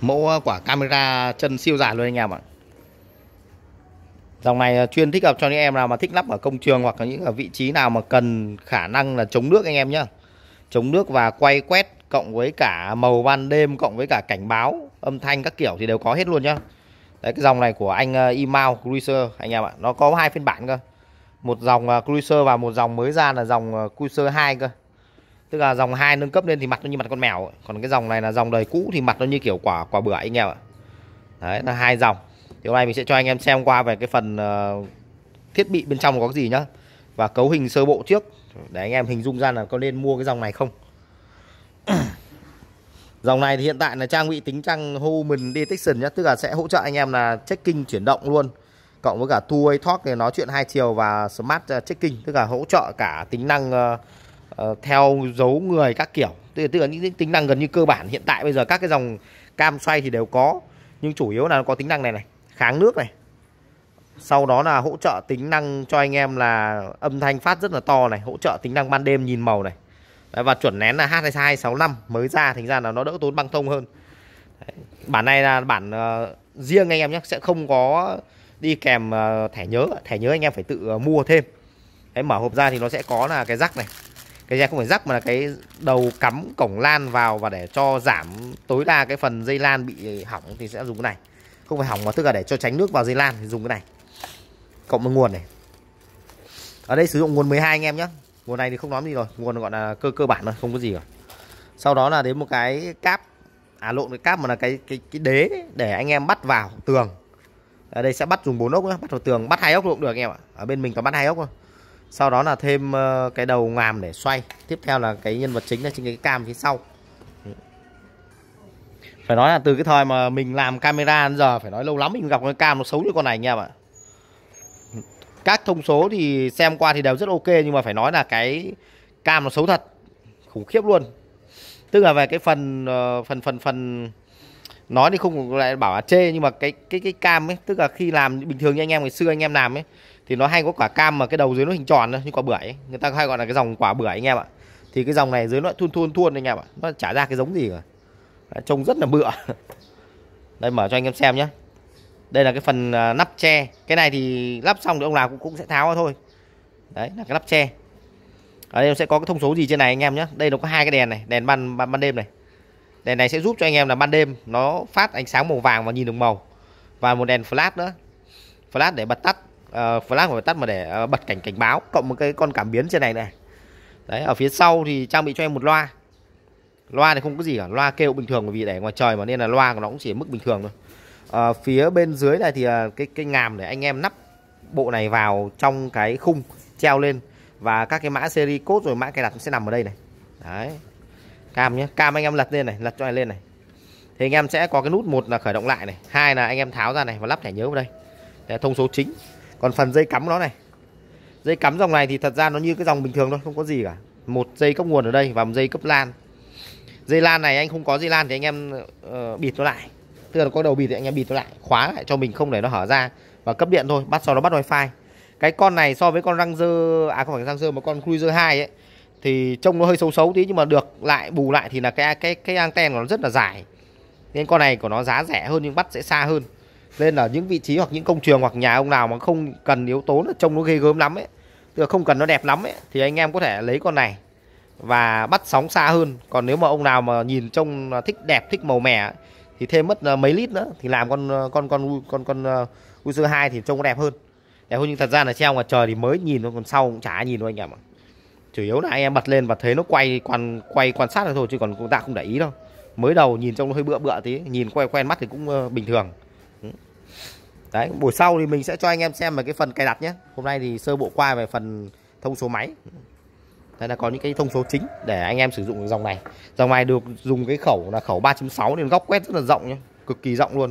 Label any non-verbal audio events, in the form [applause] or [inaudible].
mẫu quả camera chân siêu dài luôn anh em ạ dòng này chuyên thích hợp cho những em nào mà thích lắp ở công trường hoặc là những ở vị trí nào mà cần khả năng là chống nước anh em nhé chống nước và quay quét cộng với cả màu ban đêm cộng với cả cảnh báo âm thanh các kiểu thì đều có hết luôn nhé. đấy cái dòng này của anh ờ, Imao Cruiser anh em ạ nó có hai phiên bản cơ một dòng ờ, Cruiser và một dòng mới ra là dòng ờ, Cruiser 2 cơ tức là dòng hai nâng cấp lên thì mặt nó như mặt con mèo còn cái dòng này là dòng đời cũ thì mặt nó như kiểu quả quả bưởi anh em ạ đấy là hai dòng thì hôm nay mình sẽ cho anh em xem qua về cái phần uh, thiết bị bên trong có cái gì nhá và cấu hình sơ bộ trước để anh em hình dung ra là có nên mua cái dòng này không [clears throat] dòng này thì hiện tại là trang bị tính trang Human Detection nhé tức là sẽ hỗ trợ anh em là checking chuyển động luôn cộng với cả thu hay thoát để nói chuyện hai chiều và smart ờ, checking tức là hỗ trợ cả tính năng uh, Ờ, theo dấu người các kiểu tức là, tức là những tính năng gần như cơ bản hiện tại bây giờ các cái dòng cam xoay thì đều có nhưng chủ yếu là nó có tính năng này này kháng nước này sau đó là hỗ trợ tính năng cho anh em là âm thanh phát rất là to này hỗ trợ tính năng ban đêm nhìn màu này Đấy, và chuẩn nén là H265 mới ra thành ra là nó đỡ tốn băng thông hơn Đấy. bản này là bản uh, riêng anh em nhé sẽ không có đi kèm uh, thẻ nhớ thẻ nhớ anh em phải tự uh, mua thêm Đấy, mở hộp ra thì nó sẽ có là cái rắc này cái dây không phải rắc mà là cái đầu cắm cổng lan vào và để cho giảm tối đa cái phần dây lan bị hỏng thì sẽ dùng cái này không phải hỏng mà tức là để cho tránh nước vào dây lan thì dùng cái này cộng với nguồn này ở đây sử dụng nguồn 12 anh em nhé nguồn này thì không nói gì rồi nguồn gọi là cơ cơ bản thôi không có gì rồi sau đó là đến một cái cáp à lộn cái cáp mà là cái cái cái đế để anh em bắt vào tường ở đây sẽ bắt dùng bốn ốc nhé bắt vào tường bắt hai ốc cũng được anh em ạ ở bên mình có bắt hai ốc thôi sau đó là thêm ờ, cái đầu ngàm để xoay tiếp theo là cái nhân vật chính là chính cái cam phía sau phải nói là từ cái thời mà mình làm camera đến giờ phải nói lâu lắm mình gặp cái cam nó xấu như con này anh em ạ các thông số thì xem qua thì đều rất ok nhưng mà phải nói là cái cam nó xấu thật khủng khiếp luôn tức là về cái phần ờ, phần phần phần nói thì không lại bảo là chê nhưng mà cái cái cái cam ấy tức là khi làm bình thường như anh em ngày xưa anh em làm ấy thì nó hay có quả cam mà cái đầu dưới nó hình tròn như quả bưởi người ta hay gọi là cái dòng quả bưởi anh em ạ thì cái dòng này dưới nó thun thun thun anh em ạ nó chả ra cái giống gì cả Đã, trông rất là bựa [laughs] đây mở cho anh em xem nhé đây là cái phần à, nắp tre cái này thì lắp xong thì ông nào cũng cũng sẽ tháo thôi đấy là cái nắp tre ở đây sẽ có cái thông số gì trên này anh em nhé đây nó có hai cái đèn này đèn ban ban, ban đêm này đèn này sẽ giúp cho anh em là ban đêm nó phát ánh sáng màu vàng và nhìn được màu và một đèn flash nữa flash để bật tắt uh, flash của tắt mà để uh, bật cảnh cảnh báo cộng một cái con cảm biến trên này này đấy ở phía sau thì trang bị cho em một loa loa thì không có gì cả loa kêu bình thường bởi vì để ngoài trời mà nên là loa của nó cũng chỉ mức bình thường thôi à, phía bên dưới này thì cái cái ngàm để anh em nắp bộ này vào trong cái khung treo lên và các cái mã series cốt rồi mã cài đặt sẽ nằm ở đây này đấy cam nhé cam anh em lật lên này lật cho này lên này thì anh em sẽ có cái nút một là khởi động lại này hai là anh em tháo ra này và lắp thẻ nhớ vào đây để thông số chính còn phần dây cắm nó này dây cắm dòng này thì thật ra nó như cái dòng bình thường thôi không có gì cả một dây cấp nguồn ở đây và một dây cấp lan dây lan này anh không có dây lan thì anh em uh, bịt nó lại tức là có đầu bịt thì anh em bịt nó lại khóa lại cho mình không để nó hở ra và cấp điện thôi bắt sau đó bắt wifi cái con này so với con răng dơ à không phải răng dơ mà con cruiser 2 ấy thì trông nó hơi xấu xấu tí nhưng mà được lại bù lại thì là cái cái cái anten của nó rất là dài nên con này của nó giá rẻ hơn nhưng bắt sẽ xa hơn nên ở những vị trí hoặc những công trường hoặc nhà ông nào mà không cần yếu tố là trông nó ghê gớm lắm ấy tức là không cần nó đẹp lắm ấy thì anh em có thể lấy con này và bắt sóng xa hơn còn nếu mà ông nào mà nhìn trông thích đẹp thích màu mè thì thêm mất ờ, mấy lít nữa thì làm con ờ, con con con con User ờ, hai thì trông có đẹp hơn đẹp hơn nhưng thật ra là treo ngoài trời thì mới nhìn thôi, còn sau cũng chả nhìn đâu anh em ạ chủ yếu là anh em bật lên và thấy nó quay quan quay quan sát là thôi chứ còn chúng ta không để ý đâu mới đầu nhìn trông nó hơi bựa bựa tí nhìn quay quen mắt thì cũng bình thường đấy buổi sau thì mình sẽ cho anh em xem về cái phần cài đặt nhé hôm nay thì sơ bộ qua về phần thông số máy đây là có những cái thông số chính để anh em sử dụng dòng này dòng này được dùng cái khẩu là khẩu 3.6 nên góc quét rất là rộng nhé cực kỳ rộng luôn